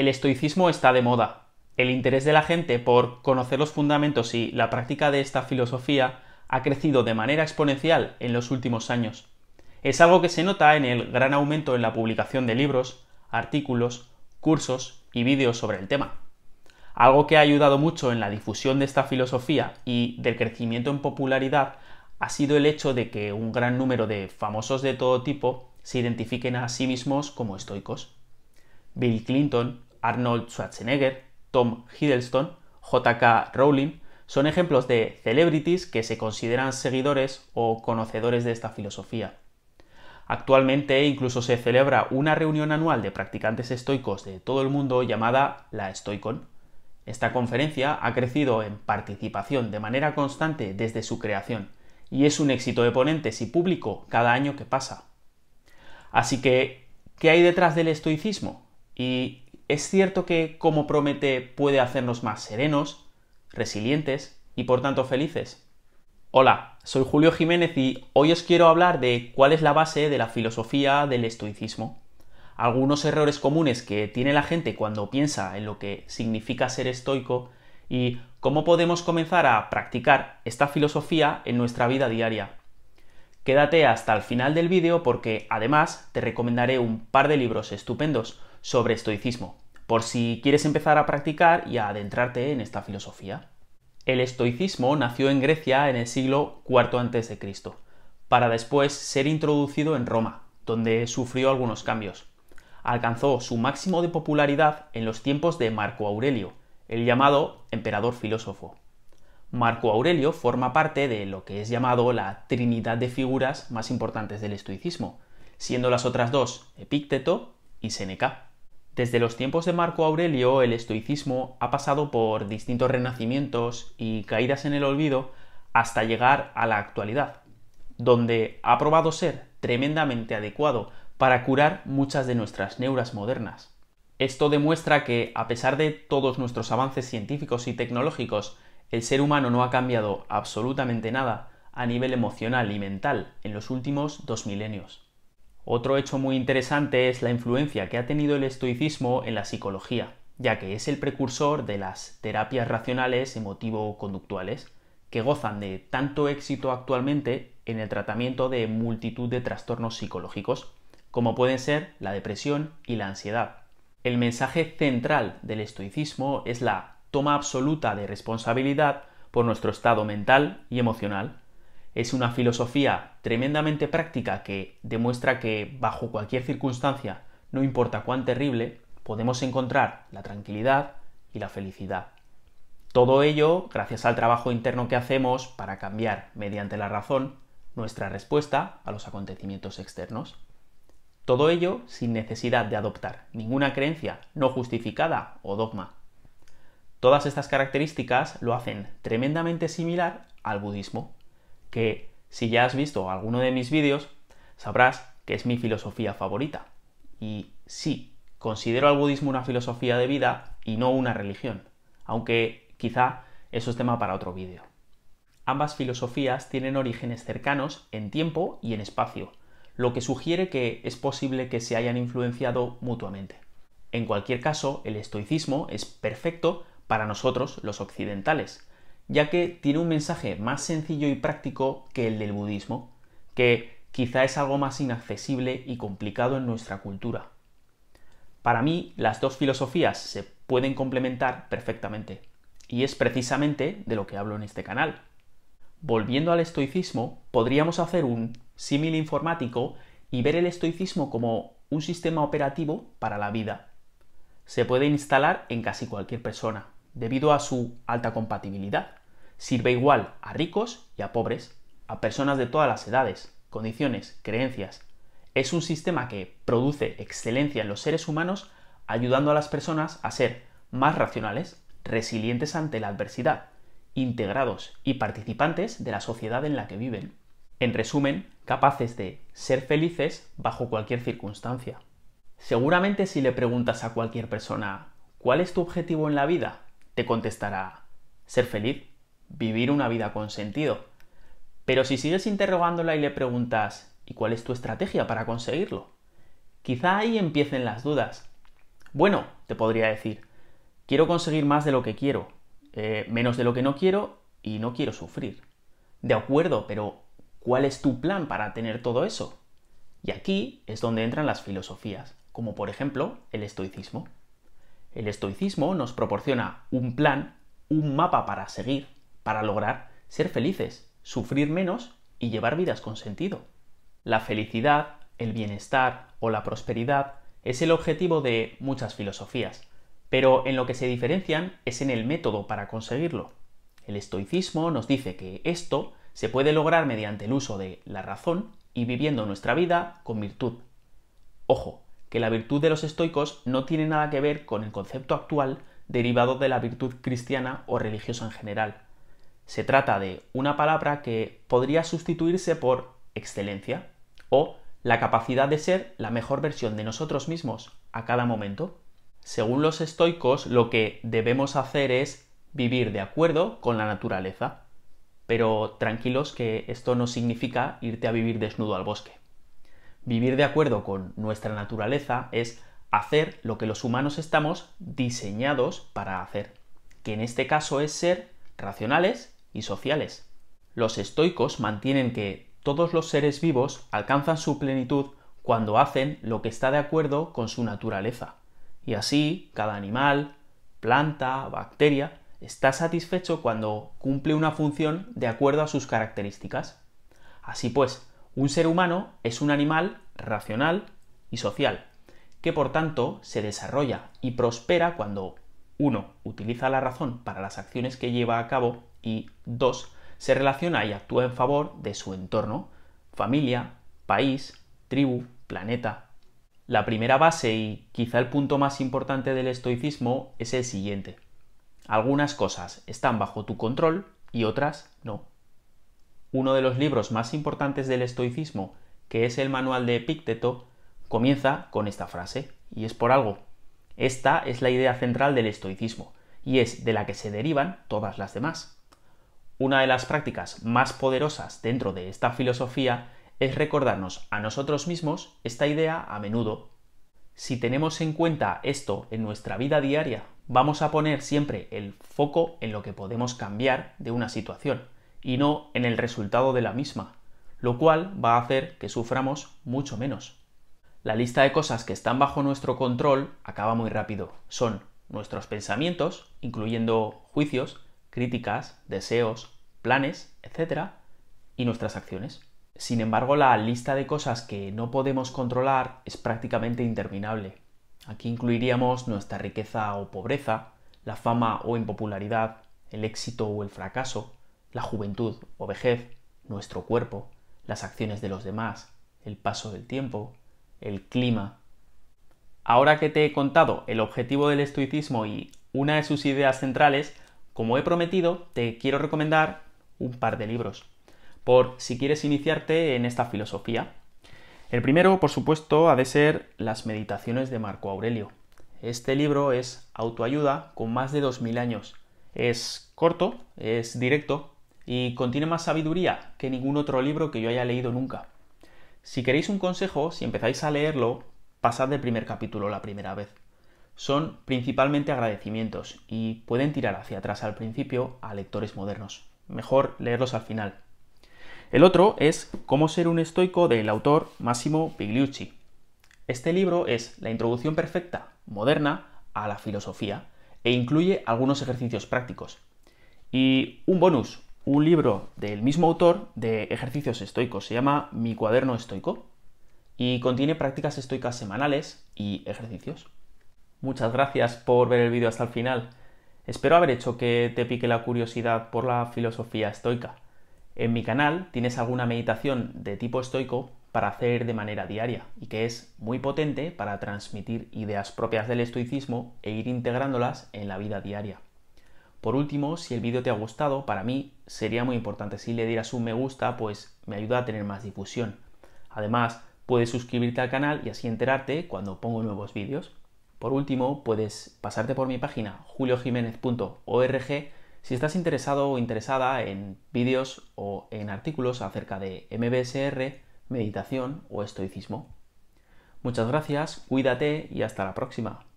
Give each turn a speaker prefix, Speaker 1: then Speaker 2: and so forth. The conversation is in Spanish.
Speaker 1: El estoicismo está de moda. El interés de la gente por conocer los fundamentos y la práctica de esta filosofía ha crecido de manera exponencial en los últimos años. Es algo que se nota en el gran aumento en la publicación de libros, artículos, cursos y vídeos sobre el tema. Algo que ha ayudado mucho en la difusión de esta filosofía y del crecimiento en popularidad ha sido el hecho de que un gran número de famosos de todo tipo se identifiquen a sí mismos como estoicos. Bill Clinton, Arnold Schwarzenegger, Tom Hiddleston, J.K. Rowling, son ejemplos de celebrities que se consideran seguidores o conocedores de esta filosofía. Actualmente incluso se celebra una reunión anual de practicantes estoicos de todo el mundo llamada la Stoicon. Esta conferencia ha crecido en participación de manera constante desde su creación y es un éxito de ponentes y público cada año que pasa. Así que, ¿qué hay detrás del estoicismo? ¿Y es cierto que, como promete, puede hacernos más serenos, resilientes y por tanto felices. Hola, soy Julio Jiménez y hoy os quiero hablar de cuál es la base de la filosofía del estoicismo. Algunos errores comunes que tiene la gente cuando piensa en lo que significa ser estoico y cómo podemos comenzar a practicar esta filosofía en nuestra vida diaria. Quédate hasta el final del vídeo porque además te recomendaré un par de libros estupendos sobre estoicismo, por si quieres empezar a practicar y a adentrarte en esta filosofía. El estoicismo nació en Grecia en el siglo IV a.C., para después ser introducido en Roma, donde sufrió algunos cambios. Alcanzó su máximo de popularidad en los tiempos de Marco Aurelio, el llamado emperador filósofo. Marco Aurelio forma parte de lo que es llamado la trinidad de figuras más importantes del estoicismo, siendo las otras dos Epícteto y Seneca. Desde los tiempos de Marco Aurelio, el estoicismo ha pasado por distintos renacimientos y caídas en el olvido hasta llegar a la actualidad, donde ha probado ser tremendamente adecuado para curar muchas de nuestras neuras modernas. Esto demuestra que, a pesar de todos nuestros avances científicos y tecnológicos, el ser humano no ha cambiado absolutamente nada a nivel emocional y mental en los últimos dos milenios. Otro hecho muy interesante es la influencia que ha tenido el estoicismo en la psicología, ya que es el precursor de las terapias racionales emotivo-conductuales, que gozan de tanto éxito actualmente en el tratamiento de multitud de trastornos psicológicos, como pueden ser la depresión y la ansiedad. El mensaje central del estoicismo es la toma absoluta de responsabilidad por nuestro estado mental y emocional, es una filosofía tremendamente práctica que demuestra que bajo cualquier circunstancia, no importa cuán terrible, podemos encontrar la tranquilidad y la felicidad. Todo ello gracias al trabajo interno que hacemos para cambiar mediante la razón nuestra respuesta a los acontecimientos externos. Todo ello sin necesidad de adoptar ninguna creencia no justificada o dogma. Todas estas características lo hacen tremendamente similar al budismo que si ya has visto alguno de mis vídeos, sabrás que es mi filosofía favorita. Y sí, considero al budismo una filosofía de vida y no una religión, aunque quizá eso es tema para otro vídeo. Ambas filosofías tienen orígenes cercanos en tiempo y en espacio, lo que sugiere que es posible que se hayan influenciado mutuamente. En cualquier caso, el estoicismo es perfecto para nosotros los occidentales, ya que tiene un mensaje más sencillo y práctico que el del budismo, que quizá es algo más inaccesible y complicado en nuestra cultura. Para mí, las dos filosofías se pueden complementar perfectamente, y es precisamente de lo que hablo en este canal. Volviendo al estoicismo, podríamos hacer un símil informático y ver el estoicismo como un sistema operativo para la vida. Se puede instalar en casi cualquier persona, debido a su alta compatibilidad sirve igual a ricos y a pobres, a personas de todas las edades, condiciones, creencias. Es un sistema que produce excelencia en los seres humanos ayudando a las personas a ser más racionales, resilientes ante la adversidad, integrados y participantes de la sociedad en la que viven. En resumen, capaces de ser felices bajo cualquier circunstancia. Seguramente si le preguntas a cualquier persona ¿cuál es tu objetivo en la vida? te contestará ser feliz vivir una vida con sentido. Pero si sigues interrogándola y le preguntas, ¿y cuál es tu estrategia para conseguirlo? Quizá ahí empiecen las dudas. Bueno, te podría decir, quiero conseguir más de lo que quiero, eh, menos de lo que no quiero y no quiero sufrir. De acuerdo, pero ¿cuál es tu plan para tener todo eso? Y aquí es donde entran las filosofías, como por ejemplo el estoicismo. El estoicismo nos proporciona un plan, un mapa para seguir, para lograr ser felices, sufrir menos y llevar vidas con sentido. La felicidad, el bienestar o la prosperidad es el objetivo de muchas filosofías, pero en lo que se diferencian es en el método para conseguirlo. El estoicismo nos dice que esto se puede lograr mediante el uso de la razón y viviendo nuestra vida con virtud. Ojo, que la virtud de los estoicos no tiene nada que ver con el concepto actual derivado de la virtud cristiana o religiosa en general. Se trata de una palabra que podría sustituirse por excelencia o la capacidad de ser la mejor versión de nosotros mismos a cada momento. Según los estoicos, lo que debemos hacer es vivir de acuerdo con la naturaleza. Pero tranquilos que esto no significa irte a vivir desnudo al bosque. Vivir de acuerdo con nuestra naturaleza es hacer lo que los humanos estamos diseñados para hacer, que en este caso es ser racionales y sociales. Los estoicos mantienen que todos los seres vivos alcanzan su plenitud cuando hacen lo que está de acuerdo con su naturaleza. Y así, cada animal, planta, bacteria, está satisfecho cuando cumple una función de acuerdo a sus características. Así pues, un ser humano es un animal racional y social, que por tanto se desarrolla y prospera cuando uno utiliza la razón para las acciones que lleva a cabo y 2 se relaciona y actúa en favor de su entorno, familia, país, tribu, planeta. La primera base y quizá el punto más importante del estoicismo es el siguiente. Algunas cosas están bajo tu control y otras no. Uno de los libros más importantes del estoicismo, que es el manual de Epícteto, comienza con esta frase, y es por algo. Esta es la idea central del estoicismo, y es de la que se derivan todas las demás. Una de las prácticas más poderosas dentro de esta filosofía es recordarnos a nosotros mismos esta idea a menudo. Si tenemos en cuenta esto en nuestra vida diaria, vamos a poner siempre el foco en lo que podemos cambiar de una situación y no en el resultado de la misma, lo cual va a hacer que suframos mucho menos. La lista de cosas que están bajo nuestro control acaba muy rápido. Son nuestros pensamientos, incluyendo juicios, críticas, deseos, planes, etc. y nuestras acciones. Sin embargo, la lista de cosas que no podemos controlar es prácticamente interminable. Aquí incluiríamos nuestra riqueza o pobreza, la fama o impopularidad, el éxito o el fracaso, la juventud o vejez, nuestro cuerpo, las acciones de los demás, el paso del tiempo, el clima. Ahora que te he contado el objetivo del estoicismo y una de sus ideas centrales, como he prometido, te quiero recomendar un par de libros, por si quieres iniciarte en esta filosofía. El primero, por supuesto, ha de ser Las Meditaciones de Marco Aurelio. Este libro es autoayuda con más de 2.000 años. Es corto, es directo y contiene más sabiduría que ningún otro libro que yo haya leído nunca. Si queréis un consejo, si empezáis a leerlo, pasad del primer capítulo la primera vez son principalmente agradecimientos y pueden tirar hacia atrás al principio a lectores modernos. Mejor leerlos al final. El otro es Cómo ser un estoico del autor Massimo Pigliucci. Este libro es la introducción perfecta, moderna, a la filosofía e incluye algunos ejercicios prácticos. Y un bonus, un libro del mismo autor de ejercicios estoicos, se llama Mi cuaderno estoico y contiene prácticas estoicas semanales y ejercicios. Muchas gracias por ver el vídeo hasta el final. Espero haber hecho que te pique la curiosidad por la filosofía estoica. En mi canal tienes alguna meditación de tipo estoico para hacer de manera diaria y que es muy potente para transmitir ideas propias del estoicismo e ir integrándolas en la vida diaria. Por último, si el vídeo te ha gustado, para mí sería muy importante si le dieras un me gusta, pues me ayuda a tener más difusión. Además, puedes suscribirte al canal y así enterarte cuando pongo nuevos vídeos. Por último, puedes pasarte por mi página juliojiménez.org si estás interesado o interesada en vídeos o en artículos acerca de MBSR, meditación o estoicismo. Muchas gracias, cuídate y hasta la próxima.